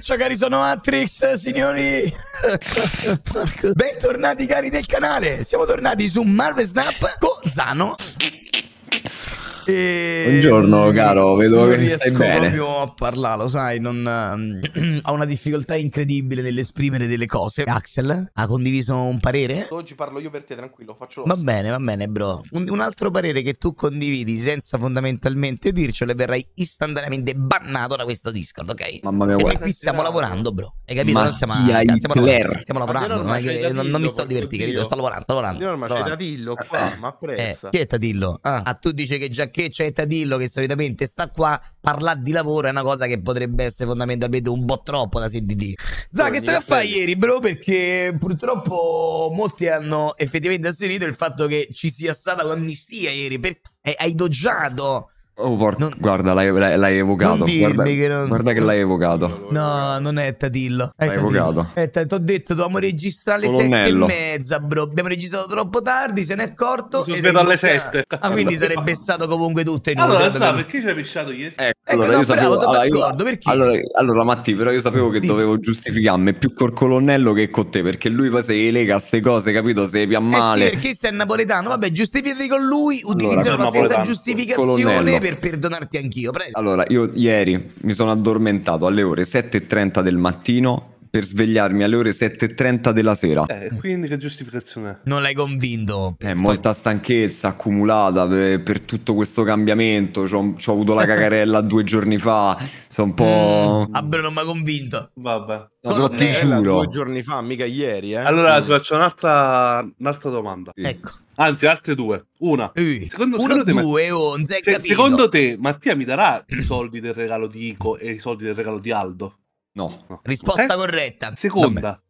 ciao cari, sono Atrix, signori. Bentornati cari del canale. Siamo tornati su Marvel Snap con Zano. E... Buongiorno mm, caro, vedo che stai bene. Non riesco proprio a parlare, sai, non, ha ehm, una difficoltà incredibile nell'esprimere delle cose. Axel ha condiviso un parere? Oggi parlo io per te, tranquillo, faccio lo Va bene, va bene bro. Un, un altro parere che tu condividi senza fondamentalmente dircelo e verrai istantaneamente bannato da questo Discord, ok? Mamma mia, guarda. qui stiamo lavorando, bro. Hai capito? Mattia non siamo, Hitler. stiamo lavorando, stiamo lavorando non, non, che, non, non mi sto divertendo, capito? Sto lavorando, sto lavorando. Io non c'è Tadillo qua, ma prezza. Eh, chi è Tadillo? Ah, ah, tu dici che già che perché c'è Tadillo che solitamente sta qua, parlare di lavoro è una cosa che potrebbe essere fondamentalmente un po' troppo da CDD. Za, che stai a fare ieri, bro? Perché purtroppo molti hanno effettivamente asserito il fatto che ci sia stata l'amnistia ieri, perché hai doggiato Oh, porca, non... guarda, l'hai, l'hai, l'hai evocato. Guarda che, non... guarda, che l'hai evocato. No, non è Tadillo. È l'hai evocato. ti ho detto, dobbiamo registrare alle sette e mezza, bro. Abbiamo registrato troppo tardi, se ne è accorto. Mi sono svegliato alle sette. Ah, quindi sarebbe stato comunque tutto in Allora, Zà, perché ci hai pisciato ieri? Ecco, eh, allora, no, io sapevo, allora, io... perché? Allora, allora, Matti, però io sapevo che Dì. dovevo giustificarmi più col colonnello che con te, perché lui poi si lega queste cose, capito? Se più a male. Eh sì, perché se è napoletano, vabbè, giustificati con lui, utilizziamo la stessa giustificazione per perdonarti anch'io, prego. Allora, io ieri mi sono addormentato alle ore 7.30 del mattino per svegliarmi alle ore 7.30 della sera. Eh, quindi che giustificazione è? Non l'hai convinto. È eh, molta stanchezza accumulata per, per tutto questo cambiamento. C'ho, c'ho avuto la cacarella due giorni fa. Sono un po'... Mm, Abbro ah, non mi ha convinto. Vabbè. No, però ti giuro. Due giorni fa, mica ieri. Eh. Allora mm. ti faccio un'altra, un'altra domanda. Sì. Ecco. Anzi, altre due. Una. secondo, uno, secondo te, oh, se, secondo te, Mattia mi darà i soldi del regalo di Ico e i soldi del regalo di Aldo? No. Risposta eh? corretta. Seconda. Vabbè.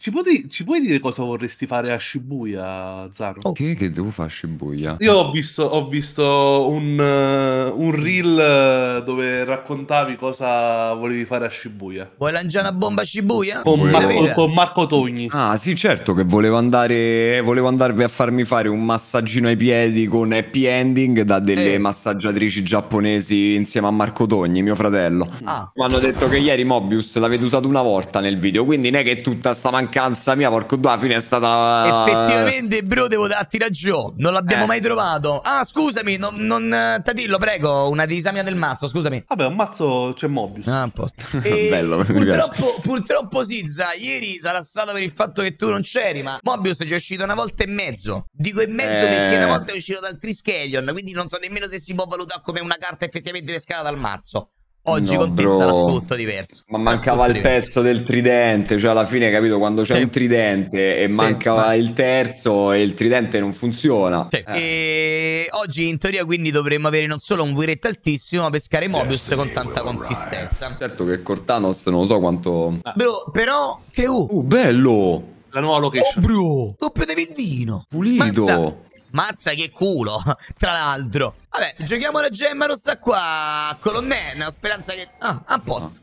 Ci, pote- ci, puoi dire cosa vorresti fare a Shibuya, Zaro? Ok, oh. Che, devo fare a Shibuya? Io ho visto, ho visto un, uh, un, reel dove raccontavi cosa volevi fare a Shibuya. Vuoi lanciare una bomba a Shibuya? Con, Marco, con Marco, Togni. Ah sì, certo che volevo andare volevo andarvi a farmi fare un massaggino ai piedi con happy ending da delle eh. massaggiatrici giapponesi insieme a Marco Togni, mio fratello. Ah. Mi hanno detto che ieri Mobius l'avete usato una volta nel video, quindi non è che tutta sta mancanza mancanza mia, porco due, alla fine è stata... Eh, effettivamente, bro, devo darti ragione, non l'abbiamo eh. mai trovato. Ah, scusami, non, non eh, Tadillo, prego, una disamina del mazzo, scusami. Vabbè, un mazzo c'è Mobius. Ah, un po'. Bello, purtroppo, purtroppo Sizza, ieri sarà stato per il fatto che tu non c'eri, ma Mobius ci è uscito una volta e mezzo. Dico e mezzo eh. perché una volta è uscito dal Triskelion, quindi non so nemmeno se si può valutare come una carta effettivamente pescata dal mazzo. Oggi no, con te bro. sarà tutto diverso. Ma mancava il diverso. pezzo del tridente, cioè alla fine, capito, quando c'è sì. un tridente e sì, manca ma... il terzo e il tridente non funziona. Sì. Eh. oggi in teoria quindi dovremmo avere non solo un Wiret altissimo, ma pescare Mobius Destiny con tanta consistenza. Certo che Cortanos non so quanto... Bro, però... Che u... oh bello! La nuova location. Oh, bro! Doppio de Vildino! Pulito! Manza, Mazza che culo, tra l'altro. Vabbè, giochiamo la gemma rossa qua, nella speranza che... Ah, a posto.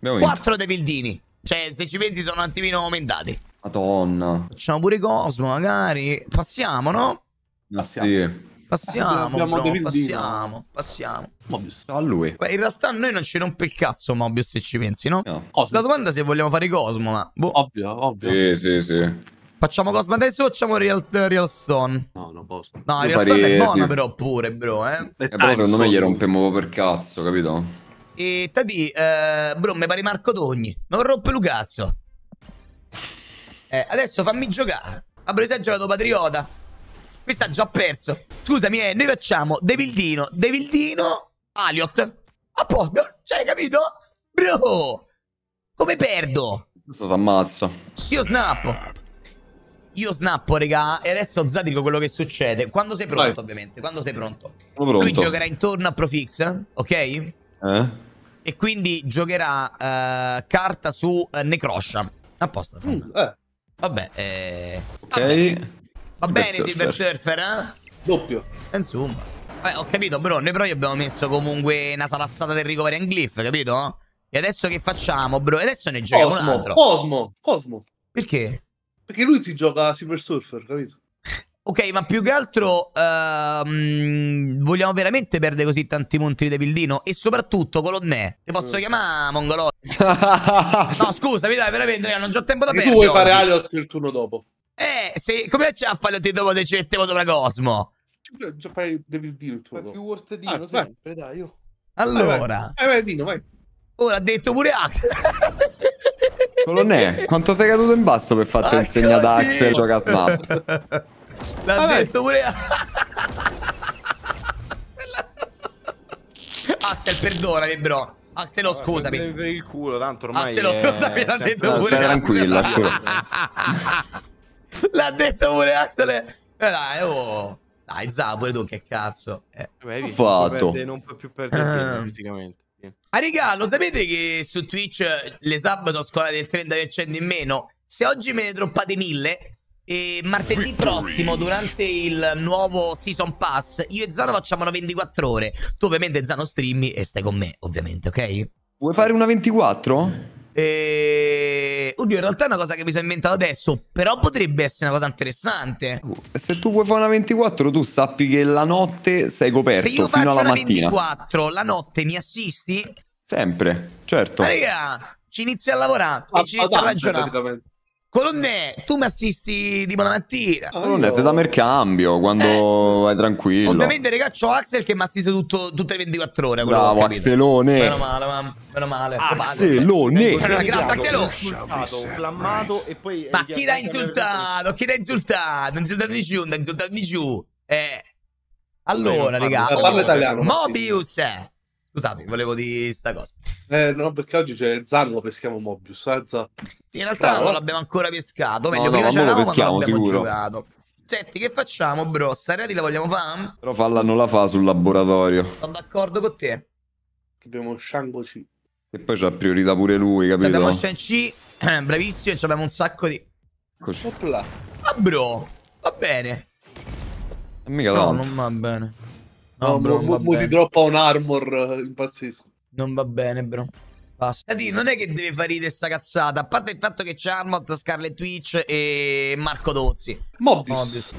No. Ah, Quattro dei pildini. Cioè, se ci pensi sono un attimino aumentati. Madonna. Facciamo pure Cosmo, magari. Passiamo, no? Ma Passiamo. Sì. Passiamo, bro, passiamo, passiamo, passiamo. Mobius, a lui. in realtà noi non ci rompe il cazzo Mobius se ci pensi, no? no. La domanda è se vogliamo fare Cosmo, ma... Boh. Ovvio, ovvio. Sì, sì, sì. Facciamo Cosmadesso o facciamo Real, Real Stone? No, non posso. No, Real farei, Stone è buona sì. però pure, bro, eh. eh però secondo me gli rompemmo per cazzo, capito? E Tadi, eh, bro, mi pare Marco Togni. Non rompe lui cazzo. Eh, adesso fammi giocare. Ha preso giocato Patriota. Questo ha già perso. Scusami, eh, noi facciamo Devildino, Devildino, Aliot. A posto, cioè, capito? Bro, come perdo? Questo si ammazza. Io snappo. Io snappo, regà. e adesso Zadrico quello che succede. Quando sei pronto, Vai. ovviamente. Quando sei pronto. Sono pronto. Lui giocherà intorno a Profix, ok? Eh? E quindi giocherà uh, carta su uh, Necroscia. Apposta. Mm, eh. Vabbè, eh... Ok. Vabbè. Va bene, Silver Surfer, eh? Doppio. Insomma. Vabbè, eh, ho capito, bro. Noi però gli abbiamo messo comunque una salassata del recovery and glyph, capito? E adesso che facciamo, bro? E adesso ne giochiamo Cosmo, un altro. Cosmo, Cosmo. Perché? Perché lui ti gioca Silver Surfer, capito? Ok, ma più che altro uh, vogliamo veramente perdere così tanti montri di Vildino? E soprattutto, colonnè, ti posso eh. chiamare Mongolo? no, scusami, dai, veramente, non ho tempo da perdere. Tu vuoi fare Aliot il turno dopo? Eh, se, come c'è a fare Aliot dopo se ci mettiamo sopra Cosmo? Già cioè, fai Devildino il turno dopo. più worth Dino ah, sempre, vai. dai, io. Allora. Vai, vai. Eh, vai, Dino, vai. Ora ha detto pure Axe. Solo ne. Quanto sei caduto in basso per farti ah, insegna da Axel gioca a Snap? L'ha Vabbè. detto pure. Axel, perdonami, bro. Axel, oh, scusami. Per, il culo, tanto ormai. Axelo, oh, è... l'ha certo, detto no, pure. Tranquilla, L'ha detto pure, Axel. Eh, dai, oh. Dai, Zabore, tu che cazzo. Eh. Beh, hai fatto. Non può più perdere uh. fisicamente. Ah, raga, lo sapete che su Twitch eh, le sub sono scolate il 30% in meno? Se oggi me ne droppate mille, e martedì prossimo, durante il nuovo Season Pass, io e Zano facciamo una 24 ore. Tu ovviamente Zano streammi e stai con me, ovviamente, ok? Vuoi fare una 24? Eeeh oddio, in realtà è una cosa che mi sono inventato adesso, però potrebbe essere una cosa interessante. Uh, se tu vuoi fare una 24, tu sappi che la notte sei coperto Se io fino faccio una mattina. 24, la notte mi assisti? Sempre, certo. Ma raga, ci inizi a lavorare a, e ci inizi a ragionare. Colonnè, tu mi assisti di buona mattina. Ah, sei da mercambio quando eh. è tranquillo. Ovviamente, raga, c'ho Axel che mi assiste tutto, tutte le 24 ore. Bravo, Axelone. Meno male, ma. Meno male. Axelone. grazie, Axelone. Ma chi l'ha insultato? Chi l'ha insultato? Non di giù, non di giù. Eh. Allora, raga. Oh, Mobius. Scusate, volevo dire sta cosa. Eh, no, perché oggi c'è Zanno, peschiamo Mobius, eh, Zanno. Sì, in realtà Bravo. non l'abbiamo ancora pescato, meglio no, no, prima c'eravamo quando l'abbiamo sicuro. giocato. Senti, che facciamo, bro? Sareti la vogliamo fare? Però falla non la fa sul laboratorio. Sono d'accordo con te. Abbiamo Shang-Chi. E poi c'ha priorità pure lui, capito? Abbiamo Shang-Chi, bravissimo, e abbiamo un sacco di... Così. Ah, bro, va bene. E mica no, tanto. non va bene. No, bro, mu- muti troppo a un armor, eh, impazzisco. Non va bene, bro. Basta. non è che deve far ridere sta cazzata, a parte il fatto che c'è Armot, Scarlet Twitch e Marco Dozzi. Mobius. Mobius.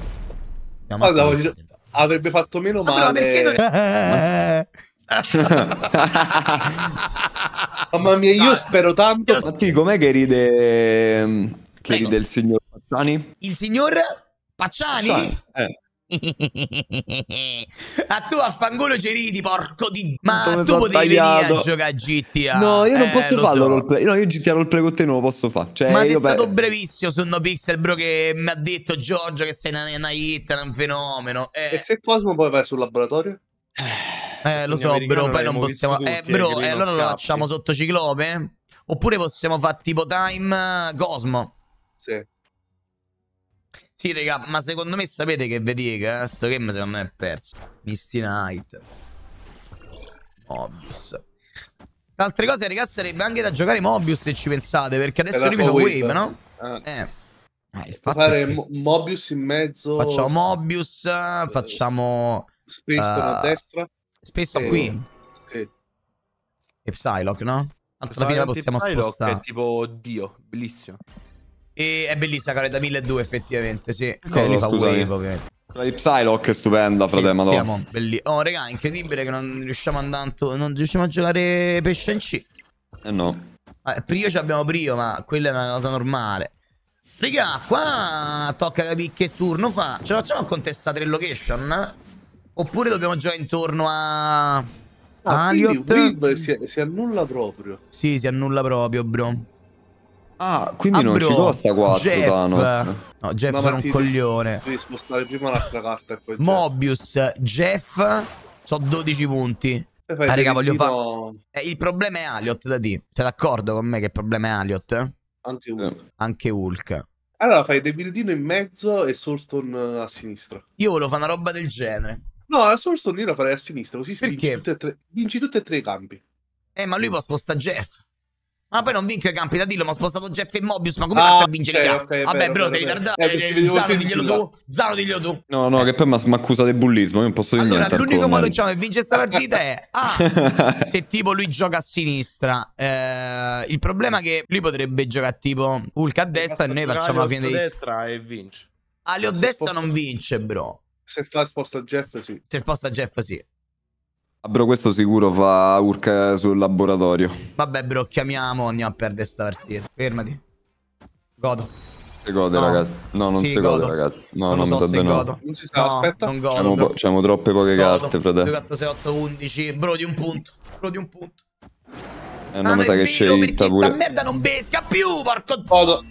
No, ma Guarda, avrebbe fatto meno male. Ma perché non è... Mamma mia, io spero tanto. Infatti, com'è che ride che Prego. ride il signor Pacciani? Il signor Pacciani? Pacciani. Eh a tu a fanculo ci ridi, porco di... Ma Come tu potevi tagliato. venire a giocare a GTA. No, io non eh, posso farlo so. roleplay. No, io GTA roleplay con te non lo posso fare. Cioè, ma sei per... stato brevissimo su No Pixel, bro, che mi ha detto Giorgio che sei una, una hit, un fenomeno. Eh. E se Cosmo poi vai sul laboratorio? Eh, lo so, bro, poi non possiamo... Tutti, eh, bro, eh, allora lo facciamo sotto ciclope? Oppure possiamo fare tipo time eh, Cosmo. Sì. Sì, raga, ma secondo me sapete che vi dica? Eh? Sto game secondo me è perso. Misty Knight. Mobius. altre cose, raga, sarebbe anche da giocare Mobius se ci pensate, perché adesso arriva Wave, wave no? Ah. Eh. Eh, il fatto fare che... Mobius in mezzo. Facciamo Mobius, eh, facciamo... Space uh, a destra. Space qui. Okay. E Psylocke, no? alla fine la possiamo Psylocke spostare. È tipo Dio, bellissimo. E è bellissima, cara, è da 1200 effettivamente, sì. Ecco, eh, lui fa wave, ovviamente. Quella di Psylocke è stupenda, fratello. Sì, madonna. siamo belli. Oh, raga, è incredibile che non riusciamo andando. Non riusciamo a giocare pesce in C. Eh no. Eh, prio ci abbiamo prio, ma quella è una cosa normale. Raga, qua tocca capire che turno fa. Ce la facciamo a contestare il location? Oppure dobbiamo giocare intorno a... Ah, Aliot? Si, si annulla proprio. Sì, si annulla proprio, bro. Ah, quindi ah, non bro, ci costa 4 Jeff. Thanos. No, Jeff no, era un ti, coglione. Devi spostare prima l'altra carta e poi Mobius, Jeff, so 12 punti. Ah, raga, voglio fare... Eh, il problema è Aliot, da D. Sei d'accordo con me che il problema è Aliot? Anche Hulk. Eh. Anche Hulk. Allora fai Devildino in mezzo e Soulstone eh, a sinistra. Io volevo fare una roba del genere. No, la Soulstone io la farei a sinistra, così Vinci, tutte tre, vinci tutti e tre i campi. Eh, ma lui può spostare Jeff. Ma poi non vinco i campi da dillo, ma ho spostato Jeff e Mobius. Ma come ah, faccio a vincere okay, i campi? Okay, Vabbè, vero, però sei ritardato. Eh, eh, eh Zaro, diglielo tu. Zaro, diglielo tu. No, no, che poi mi accusa di bullismo. Io non posso dire allora, niente. Allora, l'unico modo diciamo, che diciamo, per questa partita è A. Ah, se tipo lui gioca a sinistra. Eh, il problema è che lui potrebbe giocare tipo Hulk a destra e noi facciamo la fine dei. destra e vince. Alio ah, destra non vince, bro. Se fa sposta Jeff, sì. Se sposta Jeff, sì. Ah, bro, questo sicuro fa urca sul laboratorio. Vabbè, bro, chiamiamo, andiamo a perdere sta partita. Fermati. Godo. Si gode, no. ragazzi. No, non sì, si godo. gode, ragazzi. No, non, non so mi sa di no. Non si sa, no, aspetta. Non godo, c'hanno troppe poche godo. carte, fratello. 2, 4, 6, 8, 11. Bro, di un punto. Bro, di un punto. Eh, non ah, mi sa che scelta pure. sta merda non pesca più, porco... Godo.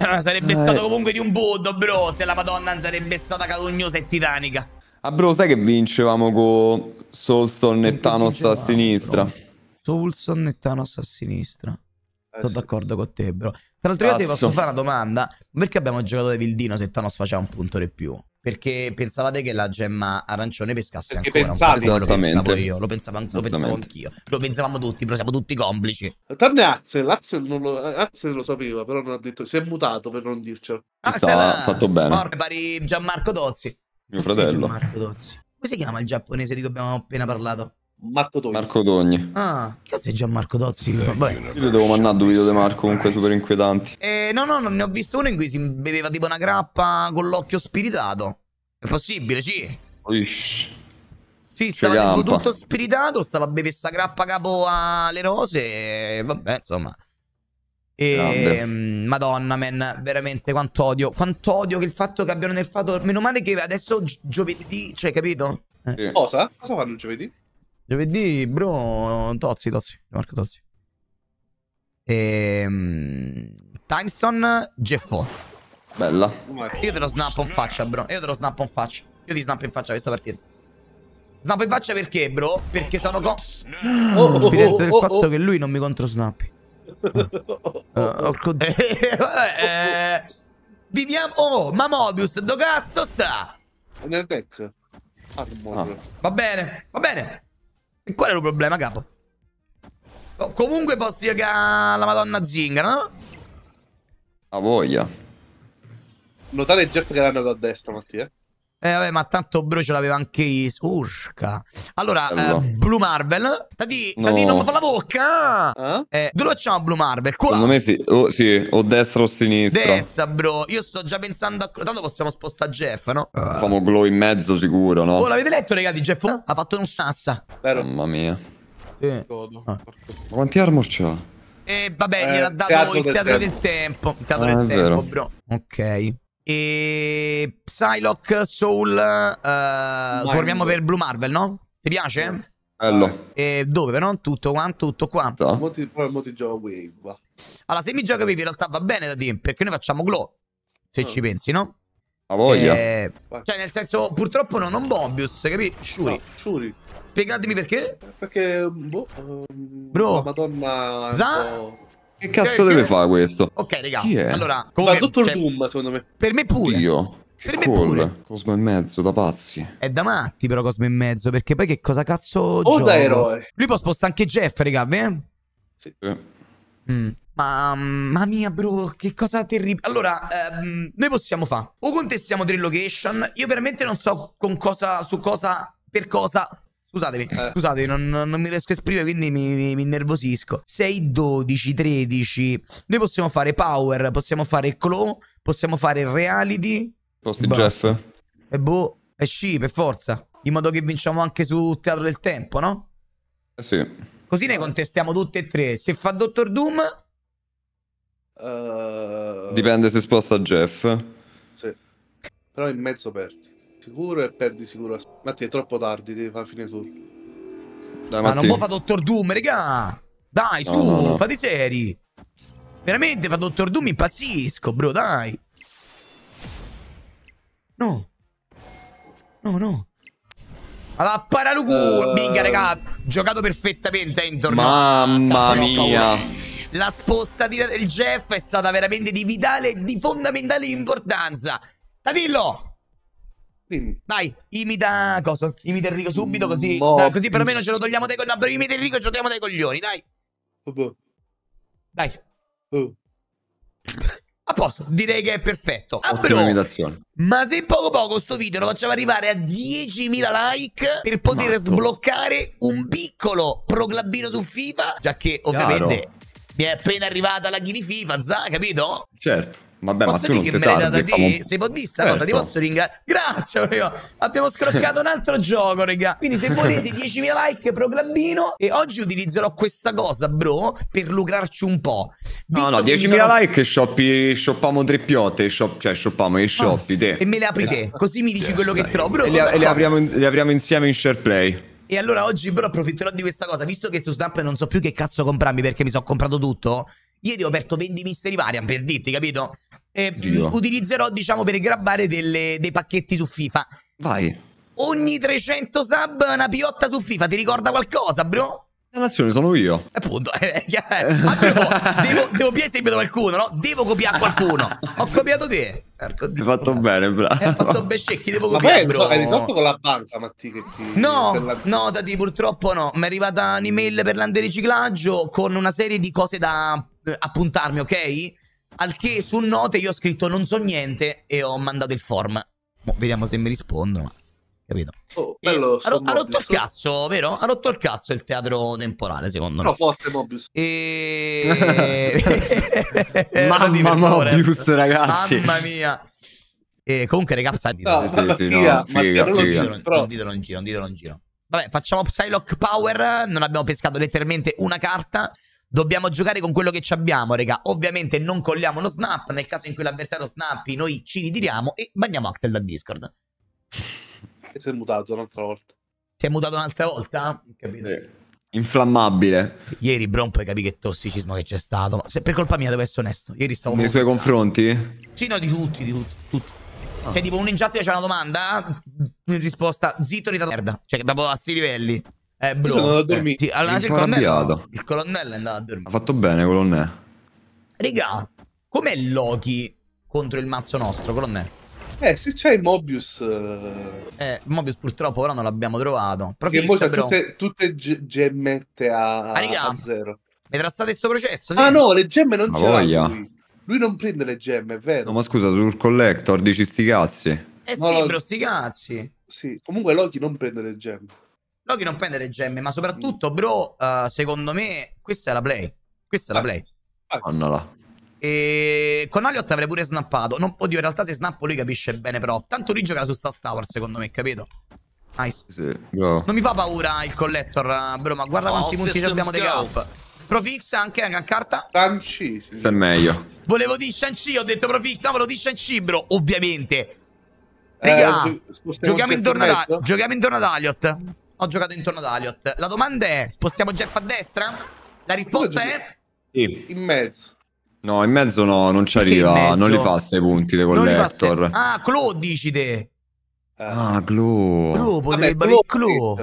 Eh, sarebbe eh. stato comunque di un buddo, bro. Se la madonna non sarebbe stata cagognosa e titanica. Ah, bro, sai che vincevamo con Soulstone e Thanos a sinistra? Bro. Soulstone e Thanos a sinistra. Eh, Sono sì. d'accordo con te, bro. Tra l'altro, io ti posso fare una domanda. Perché abbiamo giocato Evil Dino se Thanos faceva un punto di più? Perché pensavate che la gemma arancione pescasse Perché ancora pensate, un po', lo pensavo io, lo pensavo, lo pensavo anch'io, lo pensavamo tutti, però siamo tutti complici. Tranne Axel, Axel, lo, Axel lo sapeva, però non ha detto, si è mutato per non dircelo. Ah, Axel ha fatto eh, bene. Porca pari Gianmarco Dozzi. Mio fratello. Marco Dozzi. Come si chiama il giapponese di cui abbiamo appena parlato? Marco Togni. Marco Dogni. Ah, che cazzo è Gianmarco Dozzi? Vabbè. Io devo mandare due video di Marco comunque super inquietanti. Eh, no, no, non ne ho visto uno in cui si beveva tipo una grappa con l'occhio spiritato. È possibile, sì. Ish. Sì, stava tipo tutto spiritato, stava a bere sta grappa capo alle rose. Vabbè, insomma. E, um, Madonna, man, veramente quanto odio. Quanto odio che il fatto che abbiano nerfato. Meno male che adesso giovedì, cioè, capito? Eh. Cosa? Cosa fanno giovedì? Giovedì, bro, Tozzi, Tozzi, Marco Tozzi. E, um, Timeson, Jeffo. Bella. Oh io te lo snappo in faccia, bro. Io te lo snappo in faccia. Io ti snappo in faccia questa partita. Snappo in faccia perché, bro? Perché sono con... Oh, oh, oh, oh, del oh, fatto oh. che lui non mi controsnappi. Eh, Orco... Oh, oh. eh, eh, eh, viviamo... Oh, ma Mobius, do cazzo sta? Nel deck. Oh. Ah, ah. Va bene, va bene. E qual è il problema, capo? Oh, comunque posso dire che la madonna zinga, no? A voglia. Notate Jeff che l'hanno da destra, Mattia. Eh vabbè, ma tanto bro ce l'aveva anche Is. Urca. Allora, eh, eh, Blue Marvel. Tati, no. non mi fa la bocca. Eh? Eh, dove facciamo Blue Marvel? Qua. Secondo me sì. O, sì. o destra o sinistra. Destra, bro. Io sto già pensando a... Tanto possiamo spostare Jeff, no? Eh, Famo glow in mezzo sicuro, no? Oh, l'avete letto, ragazzi? Jeff ha fatto un sassa. Però. Mamma mia. Sì. Ah. Ma quanti armor c'ha? Eh, vabbè, eh, gliel'ha dato il teatro del, tempo. Il teatro ah, del tempo, bro. Ok. E Psylocke, Soul, uh, eh, torniamo per Blue Marvel, no? Ti piace? Bello. E dove però? Tutto quanto tutto qua. molti Mo gioco Wave. Allora, se mi gioca Wave in realtà va bene da Dim, perché noi facciamo Glow, se oh. ci pensi, no? A voglia. Eh, cioè, nel senso, purtroppo non ho Bombius, capì? Shuri. No, Shuri. Spiegatemi perché? Perché, boh, um, Bro. Madonna... Zan? Che cazzo deve fare questo? Ok, raga. Allora, comunque, Ma il cioè, Doom, secondo me. Per me pure. Io. Per me call. pure. Cosmo e mezzo, da pazzi. È da matti però Cosmo e mezzo, perché poi che cosa cazzo O oh, da eroe. Lui può spostare anche Jeff, raga, eh? Sì. Eh. Mm. mm. Mamma mia, bro, che cosa terribile. Allora, ehm, noi possiamo fare o contestiamo tre location. Io veramente non so con cosa, su cosa, per cosa Scusatevi, eh. scusatevi, non, non, mi riesco a esprimere, quindi mi, mi, mi innervosisco. 6, 12, 13. Noi possiamo fare Power, possiamo fare Claw, possiamo fare Reality. Posti boh. Jeff. E boh, e sci, per forza. In modo che vinciamo anche su Teatro del Tempo, no? Eh sì. Così ne contestiamo tutte e tre. Se fa Dottor Doom... Uh... Dipende se sposta Jeff. Sì. Però in mezzo perdi sicuro e perdi sicuro. Matti, è troppo tardi, devi fare fine tu. Dai, Ma non può fa Dottor Doom, regà! Dai, su, no, no, no. fate seri! Veramente fa Dottor Doom, impazzisco, bro, dai! No! No, no! Alla paralucu, uh... Eh. minchia, raga, giocato perfettamente eh, intorno. Mamma mia! La spostatina del Jeff è stata veramente di vitale e di fondamentale importanza. Tadillo, Dimmi. Dai, imita cosa? Imita Enrico subito così, no, mm, dai, boh. così perlomeno ce lo togliamo dai coglioni. No, imita Enrico e lo togliamo dai coglioni, dai. Uh. Dai. Uh. A posto, direi che è perfetto. Ottima Ma se poco poco sto video lo facciamo arrivare a 10.000 like per poter Matto. sbloccare un piccolo proclabino su FIFA, già che ovviamente Chiaro. mi è appena arrivata la ghini FIFA, za, capito? Certo. Vabbè, posso ma tu non ti sardi, di... un... Se può dire questa certo. Eh, cosa, ti ecco. posso ringraziare. Grazie, Mario. Abbiamo scroccato un altro gioco, raga. Quindi se volete 10.000 like, pro proclambino. E oggi utilizzerò questa cosa, bro, per lucrarci un po'. Visto no, no, 10.000 sono... like shoppi, shoppiamo tre piotte. shop, cioè shoppiamo i ah, shoppi, oh, te. E me le apri te, esatto. così mi dici yes, quello dai. che trovo, bro. E, le, e le, apriamo, le apriamo insieme in SharePlay. E allora oggi bro, approfitterò di questa cosa, visto che su Snap non so più che cazzo comprarmi perché mi sono comprato tutto. Ieri ho aperto 20 Mystery Varian ah, per dirti, capito? E utilizzerò, diciamo, per grabbare delle, dei pacchetti su FIFA. Vai. Ogni 300 sub una piotta su FIFA, ti ricorda qualcosa, bro? La nazione sono io. Eh, appunto, eh, ah, devo, devo pigliare esempio da qualcuno, no? Devo copiare qualcuno. Ho copiato te. Porco Hai fatto bro. bene, bravo. Eh, hai fatto bescecchi, devo copiare, Ma bro. Hai risolto con la banca, Matti, che ti... No, la... no, Dati, purtroppo no. Mi è arrivata un'email per l'antericiclaggio con una serie di cose da eh, appuntarmi, ok? Al che su note io ho scritto non so niente e ho mandato il form. Mo, vediamo se mi rispondono. Capito? Oh, eh, bello, ha, ha, rotto il cazzo, vero? Ha rotto il cazzo il teatro temporale, secondo no, me. No, Mobius. E... Mamma Mobius, ragazzi. Mamma mia. E comunque, raga, salito. No, non, figa. Ditelo, non ditelo in giro, non ditelo in giro. Vabbè, facciamo Psylocke Power. Non abbiamo pescato letteralmente una carta. Dobbiamo giocare con quello che abbiamo, raga. Ovviamente non colliamo uno snap. Nel caso in cui l'avversario snappi, noi ci ritiriamo e banniamo Axel da Discord. si è mutato un'altra volta. Si è mutato un'altra volta? Capito? Sì. Inflammabile. Ieri, bro, non puoi capire che tossicismo che c'è stato. Ma se per colpa mia, devo essere onesto. Ieri stavo... Nei suoi confronti? Sì, no, di tutti, di tutti. tutti. Cioè, tipo, un in chat c'è una domanda, risposta, zitto, ritardo. Cioè, proprio a sti livelli. Eh, bro, sono andato a eh, dormire. Eh, sì, allora, il, colonnello, il colonnello è andato a dormire. Ha fatto bene, colonnello. Raga, com'è Loki contro il mazzo nostro, colonnello? Eh, se c'è il Mobius... Uh... Eh, eh Mobius purtroppo ora non l'abbiamo trovato. Però che Felix, però... tutte, tutte gemmette a, ah, raga, a zero. Mi trassate questo processo? Sì? Ah no, le gemme non c'è. lui. lui. non prende le gemme, è vero. No, ma scusa, sul collector dici sti cazzi. Eh no, sì, no, bro, sti cazzi. Sì, comunque Loki non prende le gemme. Loki non prende le gemme, ma soprattutto, mm. bro, uh, secondo me, questa è la play. Questa è la ah. play. Ah. Annola. E con Aliot avrei pure snappato. Non, oddio, in realtà se snappo lui capisce bene, però. Tanto lui gioca su Star Tower, secondo me, capito? Nice. Sì, no. Non mi fa paura il collector, eh, bro, ma guarda quanti punti abbiamo dei gap. Profix anche, anche a carta. Sanci. Sì. Se meglio. Volevo di dire Sanci, ho detto Profix. No, di dire Sanci, bro. Ovviamente. Raga, eh, giochiamo, intorno ad, giochiamo intorno ad Aliot. Ho giocato intorno ad Aliot. La domanda è, spostiamo Jeff a destra? La risposta è... Sì. In mezzo. No, in mezzo no, non ci arriva. Non li fa 6 punti le collector. Sei... Ah, Clo dici te. Ah, Clo. Clo potrebbe avere Clo.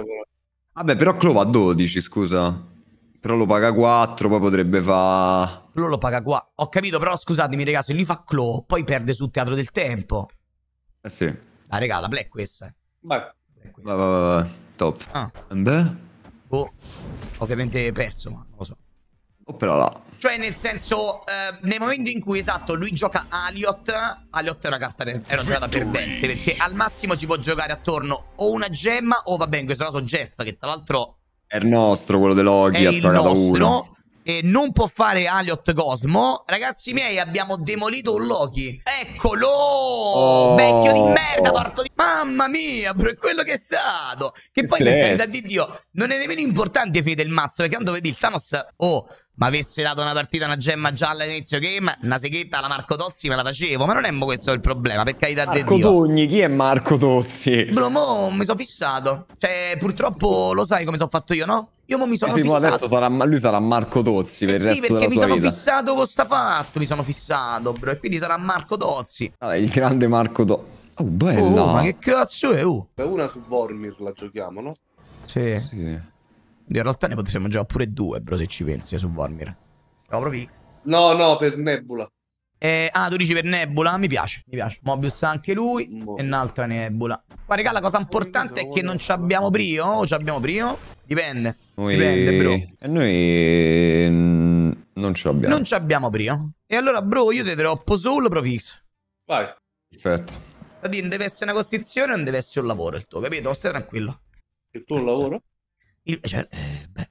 Vabbè, però Clo va a 12, scusa. Però lo paga 4, poi potrebbe fa... Clo lo paga 4. Ho capito, però scusatemi, raga, se lui fa Clo, poi perde sul teatro del tempo. Eh sì. Ah, regala, la play è questa. Vai. È questa. Vai, vai, vai. Top. Ah. Beh. Boh. Ovviamente perso, ma non lo so. Oh, però là. Cioè, nel senso, eh, nel momento in cui, esatto, lui gioca Aliot, Aliot è una carta per, è una giocata perdente, perché al massimo ci può giocare attorno o una gemma o, vabbè, in questo caso Jeff, che tra l'altro... È il nostro, quello dell'Ogi, ha pagato uno e non può fare Aliot Cosmo. Ragazzi miei, abbiamo demolito un Loki. Eccolo! Oh. Vecchio di merda, parto di... Mamma mia, per quello che è stato! Che poi, Stress. per carità di Dio, non è nemmeno importante finire il mazzo, perché tanto vedi, il Thanos... Oh, ma avesse dato una partita, una gemma gialla all'inizio game, una seghetta alla Marco Tozzi me la facevo. Ma non è questo il problema, per carità Marco di Dio. Marco Togni, chi è Marco Tozzi? Bro, mo mi sono fissato. Cioè, purtroppo lo sai come sono fatto io, no? Io mo mi sono sì, eh, fissato. Adesso sarà, lui sarà Marco Tozzi eh per eh il sì, resto della sua vita. Sì, perché mi sono fissato con sta fatto, mi sono fissato, bro. E quindi sarà Marco Tozzi. Vabbè, il grande Marco Tozzi. Oh, bella. Oh, ma che cazzo è? Oh. Una su Vormir la giochiamo, no? Sì. sì. In realtà ne potremmo già pure due, bro, se ci pensi, su Vormir. No, proprio X. No, no, per Nebula. Eh, ah, tu dici per Nebula? Mi piace, mi piace. Mobius anche lui Bo. e un'altra Nebula. Ma regà, la cosa importante è che non ci abbiamo Brio. O ci abbiamo Brio? Dipende. Noi... Dipende, bro. E noi non ci abbiamo. Non ci abbiamo Brio. E allora, bro, io ti troppo solo Profix. Vai. Perfetto. Dì, deve essere una costrizione, o non deve essere un lavoro il tuo, capito? Stai tranquillo. Il tuo lavoro? Il, cioè, eh, beh,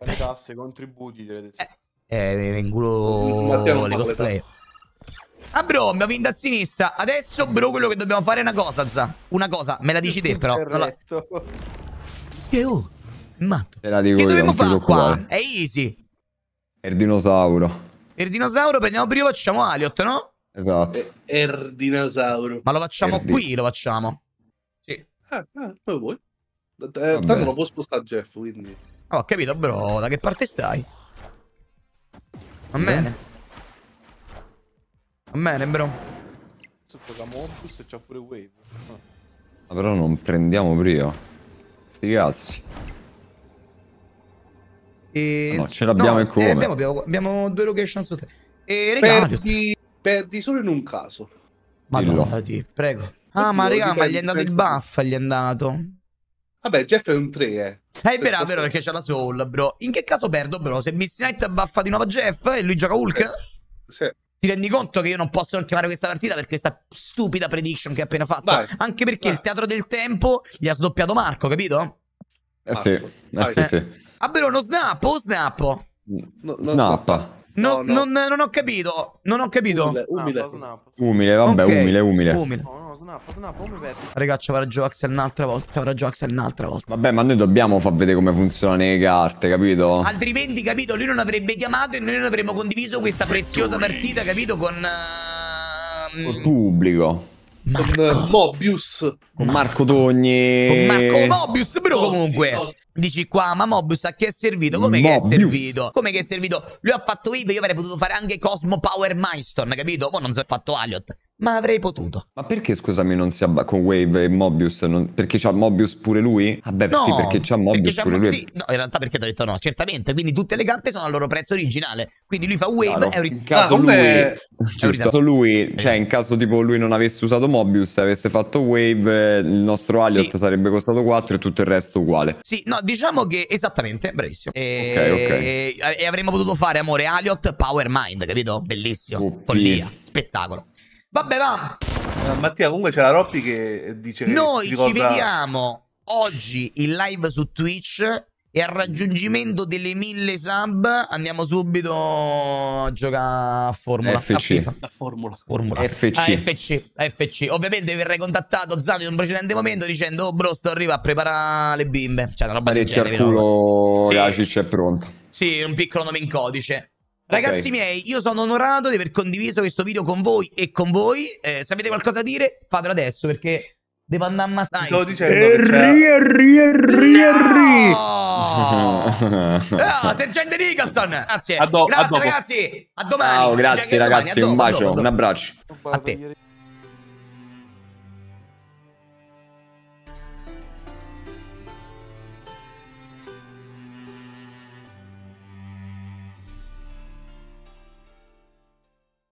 le tasse, contributi, direte Eh, eh le cosplay. Ah bro, mi ha vinto a sinistra. Adesso bro, quello che dobbiamo fare è una cosa, za. Una cosa, me la dici te però. La... Che oh, matto. Te la dico che dobbiamo fare qua? È easy. Er dinosauro. Er dinosauro prendiamo prima facciamo Aliot, no? Esatto. Er dinosauro. Ma lo facciamo Erdi. qui, lo facciamo. Sì. Ah, ah, come vuoi. Eh, tanto non può spostare Jeff, quindi... Oh, ho capito, bro. Da che parte stai? Va bene. Va bene, bro. Se pure Wave. Ma però non prendiamo Brio. Sti cazzi. E... Ah, no, ce l'abbiamo no, e come. Eh, abbiamo, abbiamo, abbiamo, due location su te. E regà, perdi, perdi solo in un caso. Madonna, ti prego. Ah, ma regà, ma gli è andato il buff, gli è andato. Vabbè, Jeff è un 3, eh. Sei bravo, vero, perché c'è la soul, bro. In che caso perdo, bro? Se Miss Knight baffa di nuovo Jeff e lui gioca Hulk? Sì. Eh, sì. Ti rendi conto che io non posso non chiamare questa partita per questa stupida prediction che hai appena fatto? Vai. Anche perché Vai. il teatro del tempo gli ha sdoppiato Marco, capito? Eh Marco. sì, eh, sì, sì. Ah, però non snappo o snappo? No, no, snappa. No, no. Non, non, ho capito, non ho capito. Umile, umile. Ah, umile vabbè, okay. umile, umile. umile. No, snappa, snappa, come perdi? Ragazzi, avrà Joaxel un'altra volta, avrà Joaxel un'altra volta. Vabbè, ma noi dobbiamo far vedere come funzionano le carte, capito? Altrimenti, capito, lui non avrebbe chiamato e noi non avremmo condiviso questa preziosa partita, capito, con... Uh... Col pubblico. Marco. Con eh, Mobius. Con Marco Togni. Con Marco Mobius, però comunque... Dici qua, ma Mobius a chi è servito? Come che è servito? Come che è servito? Lui ha fatto Eve, io avrei potuto fare anche Cosmo Power Milestone, capito? Mo' non si è fatto Aliot. Ma avrei potuto. Ma perché, scusami, non si abbassa con Wave e Mobius? Non... Perché c'ha Mobius pure lui? Vabbè, no, sì, perché c'ha Mobius perché pure lui. Sì, no, in realtà perché ti ho detto no, certamente. Quindi tutte le carte sono al loro prezzo originale. Quindi lui fa Wave no, no, in caso ah, lui, è... in caso lui, eh. cioè in caso tipo lui non avesse usato Mobius e avesse fatto Wave, il nostro Aliot sì. sarebbe costato 4 e tutto il resto uguale. Sì, no, diciamo che esattamente, bravissimo. E, okay, okay. e avremmo potuto fare, amore, Aliot Power Mind, capito? Bellissimo, oh, follia, spettacolo. Vabbè, va. Eh, Mattia, comunque c'è la Roppi che dice... Noi che ricorda... ci vediamo oggi in live su Twitch e al raggiungimento delle 1000 sub andiamo subito a giocare a Formula. FC. A la Formula. Formula. FC. Ah, FC. FC. Ovviamente verrei contattato Zani in un precedente momento dicendo oh bro sto arrivando a preparare le bimbe. Cioè una roba del genere. Il culo no? Racic è pronta. Sì, un piccolo nome in codice. Ragazzi okay. miei, io sono onorato di aver condiviso questo video con voi e con voi. Eh, se avete qualcosa da dire, fatelo adesso perché Devo andare a ammazzare. Sto dicendo eh, Erri, eh, Erri, eh, Erri, Erri. No, Sergente Nicholson. Grazie. grazie ragazzi. A domani. Ciao, grazie ragazzi. Un bacio, un abbraccio. A te.